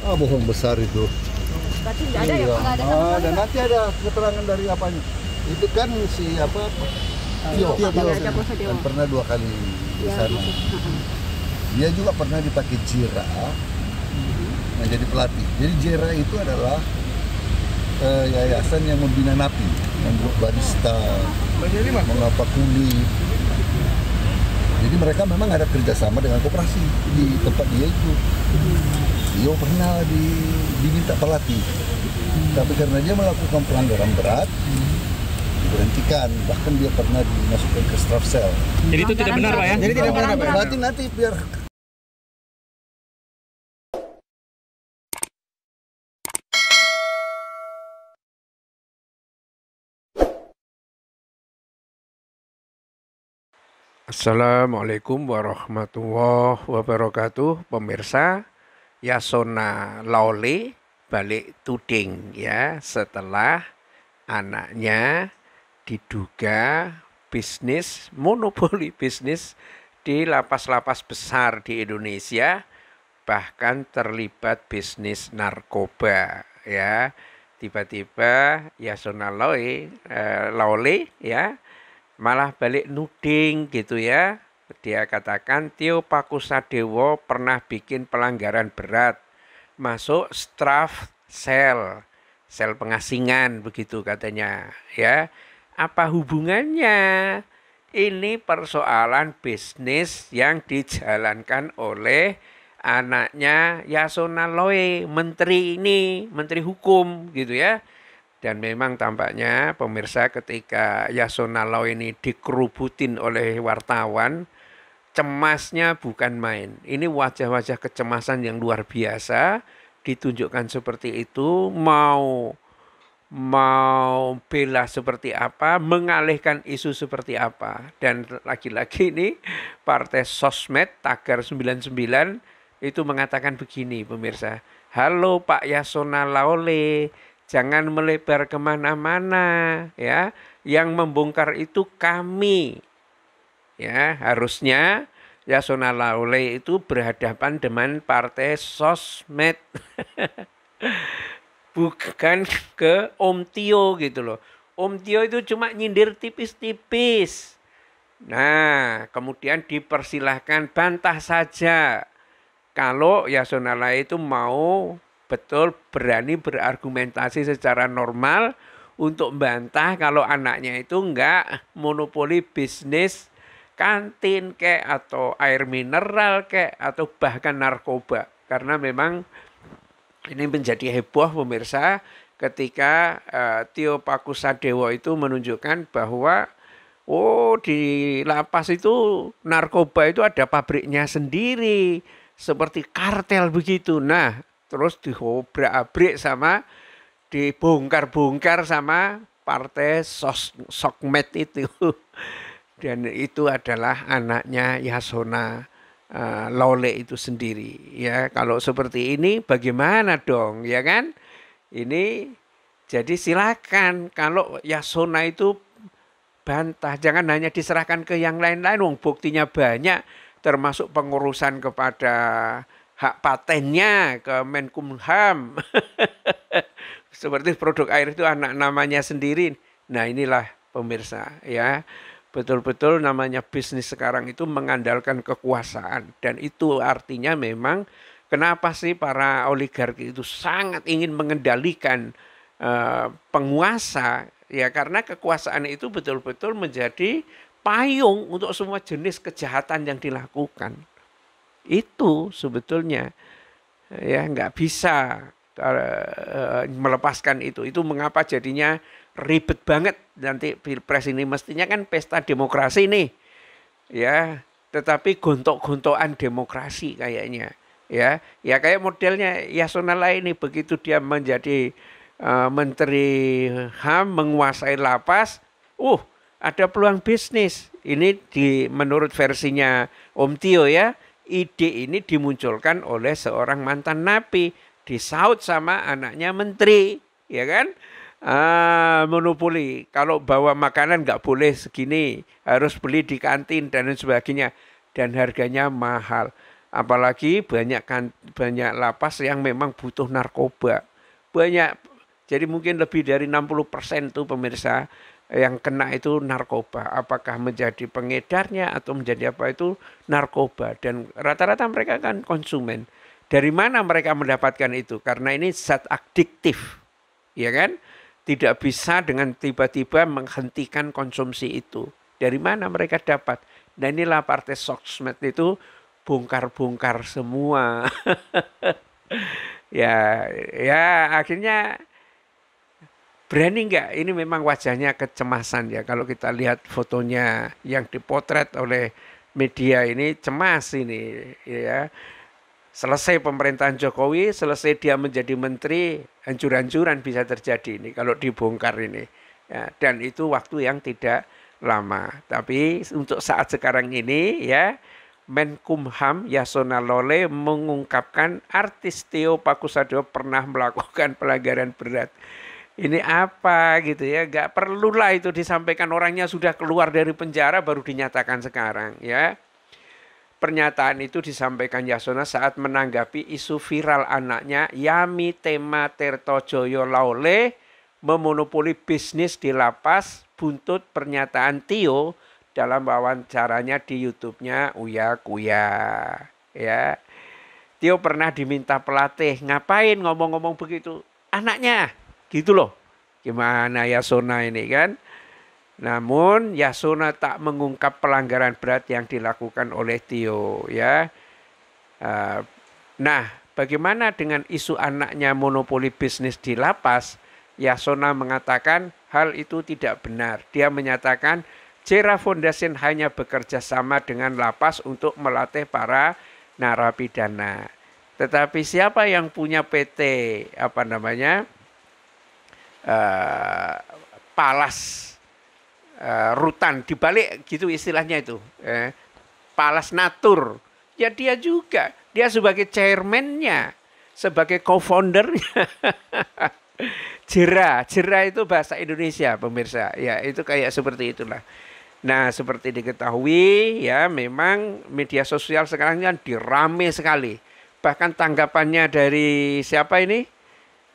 Ah, bohong besar itu. Berarti ada ya, iya. ya, Ada ah, dan ya? nanti ada keterangan dari apanya. Itu kan si apa, Tio. Tio, Tio. Kan pernah dua kali di ya, Dia juga pernah dipakai Jira menjadi mhm. nah, pelatih. Jadi Jira itu adalah uh, yayasan yang membina napi, membuat barista, mengapa kulit. Jadi mereka memang ada kerjasama dengan koperasi di tempat dia itu. Mhm. Rio pernah di, diminta pelatih hmm. tapi karena dia melakukan pelanggaran berat hmm. diberhentikan bahkan dia pernah dimasukkan ke staff cell jadi itu ya? tidak benar pak ya jadi tidak benar pak Nanti, nanti biar Assalamualaikum warahmatullahi wabarakatuh, pemirsa. Yasona Lawli balik tuding ya setelah anaknya diduga bisnis monopoli bisnis di lapas-lapas besar di Indonesia bahkan terlibat bisnis narkoba ya tiba-tiba Yasona eh, Lawli eh, ya malah balik nuding gitu ya dia katakan Tio Pakusadewo pernah bikin pelanggaran berat masuk straf sel, sel pengasingan begitu katanya, ya. Apa hubungannya? Ini persoalan bisnis yang dijalankan oleh anaknya Yasona Loe, menteri ini, menteri hukum gitu ya. Dan memang tampaknya pemirsa ketika Yasona Loe ini dikerubutin oleh wartawan, cemasnya bukan main. Ini wajah-wajah kecemasan yang luar biasa ditunjukkan seperti itu mau mau bela seperti apa, mengalihkan isu seperti apa. Dan lagi-lagi ini partai sosmed Tagar 99 itu mengatakan begini pemirsa. Halo Pak Yasona Laole, jangan melebar kemana-mana ya. Yang membongkar itu kami ya harusnya Yasona Laule itu berhadapan dengan partai sosmed bukan ke Om Tio gitu loh Om Tio itu cuma nyindir tipis-tipis nah kemudian dipersilahkan bantah saja kalau Yasona Laule itu mau betul berani berargumentasi secara normal untuk bantah kalau anaknya itu enggak monopoli bisnis kantin kek atau air mineral kek atau bahkan narkoba karena memang ini menjadi heboh pemirsa ketika uh, eh, Tio Pakusadewo itu menunjukkan bahwa oh di lapas itu narkoba itu ada pabriknya sendiri seperti kartel begitu nah terus dihobrak-abrik sama dibongkar-bongkar sama partai sos sokmed itu dan itu adalah anaknya Yasona uh, eh, Lole itu sendiri ya kalau seperti ini bagaimana dong ya kan ini jadi silakan kalau Yasona itu bantah jangan hanya diserahkan ke yang lain-lain wong -lain. buktinya banyak termasuk pengurusan kepada hak patennya ke Menkumham seperti produk air itu anak namanya sendiri nah inilah pemirsa ya betul-betul namanya bisnis sekarang itu mengandalkan kekuasaan dan itu artinya memang kenapa sih para oligarki itu sangat ingin mengendalikan uh, penguasa ya karena kekuasaan itu betul-betul menjadi payung untuk semua jenis kejahatan yang dilakukan itu sebetulnya ya nggak bisa eh, eh, melepaskan itu itu mengapa jadinya ribet banget nanti pilpres ini mestinya kan pesta demokrasi nih ya tetapi gontok-gontokan demokrasi kayaknya ya ya kayak modelnya Yasona lain ini begitu dia menjadi uh, menteri HAM menguasai lapas uh ada peluang bisnis ini di menurut versinya Om Tio ya ide ini dimunculkan oleh seorang mantan napi disaut sama anaknya menteri ya kan Ah, monopoli. Kalau bawa makanan nggak boleh segini, harus beli di kantin dan lain sebagainya. Dan harganya mahal. Apalagi banyak kan, banyak lapas yang memang butuh narkoba. Banyak, jadi mungkin lebih dari 60% tuh pemirsa yang kena itu narkoba. Apakah menjadi pengedarnya atau menjadi apa itu narkoba. Dan rata-rata mereka kan konsumen. Dari mana mereka mendapatkan itu? Karena ini zat adiktif. Ya kan? tidak bisa dengan tiba-tiba menghentikan konsumsi itu. Dari mana mereka dapat? Dan nah, inilah partai sosmed itu bongkar-bongkar semua. ya, ya akhirnya berani nggak? Ini memang wajahnya kecemasan ya. Kalau kita lihat fotonya yang dipotret oleh media ini cemas ini, ya selesai pemerintahan Jokowi, selesai dia menjadi menteri, hancur-hancuran bisa terjadi ini kalau dibongkar ini. Ya, dan itu waktu yang tidak lama. Tapi untuk saat sekarang ini ya Menkumham Yasona Lole mengungkapkan artis Tio Pakusadewa pernah melakukan pelanggaran berat. Ini apa gitu ya? Gak perlulah itu disampaikan orangnya sudah keluar dari penjara baru dinyatakan sekarang ya. Pernyataan itu disampaikan Yasona saat menanggapi isu viral anaknya Yami Tema Tertojoyo Laule memonopoli bisnis di lapas buntut pernyataan Tio dalam wawancaranya di YouTube-nya Uya Kuya. Ya. Tio pernah diminta pelatih, ngapain ngomong-ngomong begitu? Anaknya, gitu loh. Gimana Yasona ini kan? Namun Yasona tak mengungkap pelanggaran berat yang dilakukan oleh Tio ya. Eh, nah, bagaimana dengan isu anaknya monopoli bisnis di lapas? Yasona mengatakan hal itu tidak benar. Dia menyatakan Cera Foundation hanya bekerja sama dengan lapas untuk melatih para narapidana. Tetapi siapa yang punya PT apa namanya? Uh, Palas uh, rutan dibalik gitu istilahnya itu eh, palas natur ya dia juga dia sebagai chairmannya sebagai co-foundernya jera jera itu bahasa Indonesia pemirsa ya itu kayak seperti itulah nah seperti diketahui ya memang media sosial sekarang kan dirame sekali bahkan tanggapannya dari siapa ini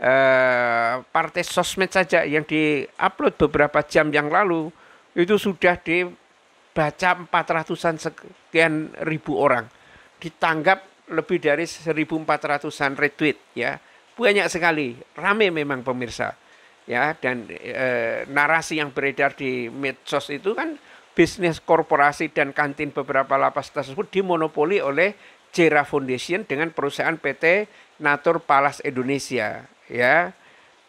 eh, partai sosmed saja yang diupload beberapa jam yang lalu itu sudah dibaca 400-an sekian ribu orang. Ditanggap lebih dari 1400-an retweet ya. Banyak sekali, rame memang pemirsa. Ya, dan e, narasi yang beredar di medsos itu kan bisnis korporasi dan kantin beberapa lapas tersebut dimonopoli oleh Jera Foundation dengan perusahaan PT Natur Palas Indonesia ya.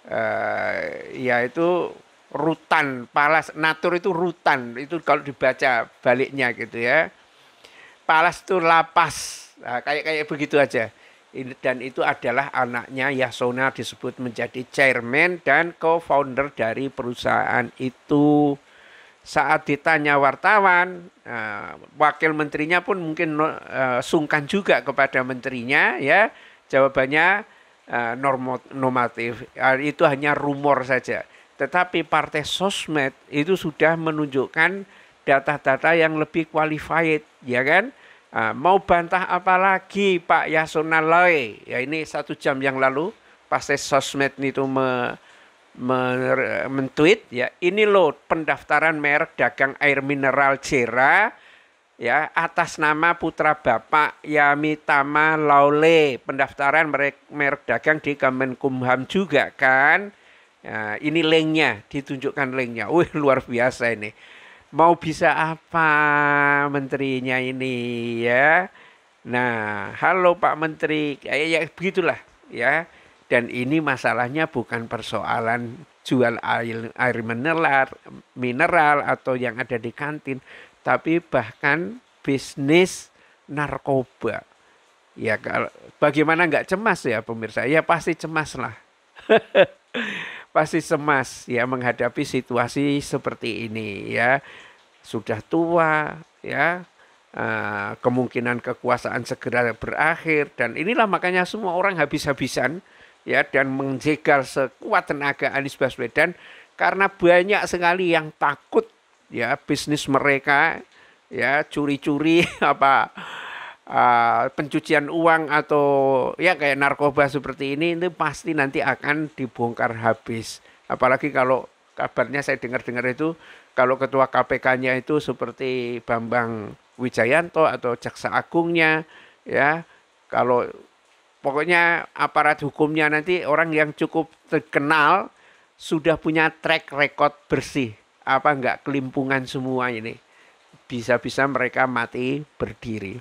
E, eh, yaitu rutan, palas natur itu rutan, itu kalau dibaca baliknya gitu ya. Palas itu lapas, nah, kayak kayak begitu aja. Dan itu adalah anaknya Yasona disebut menjadi chairman dan co-founder dari perusahaan itu. Saat ditanya wartawan, uh, wakil menterinya pun mungkin uh, sungkan juga kepada menterinya ya. Jawabannya uh, normatif, uh, itu hanya rumor saja tetapi partai sosmed itu sudah menunjukkan data-data yang lebih qualified, ya kan? Nah, mau bantah apa lagi Pak Yasona Loe? Ya ini satu jam yang lalu partai sosmed itu me, me, mentweet ya ini loh pendaftaran merek dagang air mineral Cera, ya atas nama putra Bapak Yamitama Laule pendaftaran merek merek dagang di Kemenkumham juga kan Nah, ini lengnya ditunjukkan lengnya. Wih luar biasa ini. Mau bisa apa menterinya ini ya? Nah, halo Pak Menteri, ya, ya begitulah ya. Dan ini masalahnya bukan persoalan jual air, air mineral, mineral atau yang ada di kantin, tapi bahkan bisnis narkoba. Ya, kalau bagaimana nggak cemas ya pemirsa? Ya pasti cemas lah. pasti semas ya menghadapi situasi seperti ini ya sudah tua ya eh, kemungkinan kekuasaan segera berakhir dan inilah makanya semua orang habis-habisan ya dan menjegal sekuat tenaga Anies Baswedan karena banyak sekali yang takut ya bisnis mereka ya curi-curi apa uh, pencucian uang atau ya kayak narkoba seperti ini itu pasti nanti akan dibongkar habis. Apalagi kalau kabarnya saya dengar-dengar itu kalau ketua KPK-nya itu seperti Bambang Wijayanto atau jaksa agungnya ya kalau pokoknya aparat hukumnya nanti orang yang cukup terkenal sudah punya track record bersih apa enggak kelimpungan semua ini bisa-bisa mereka mati berdiri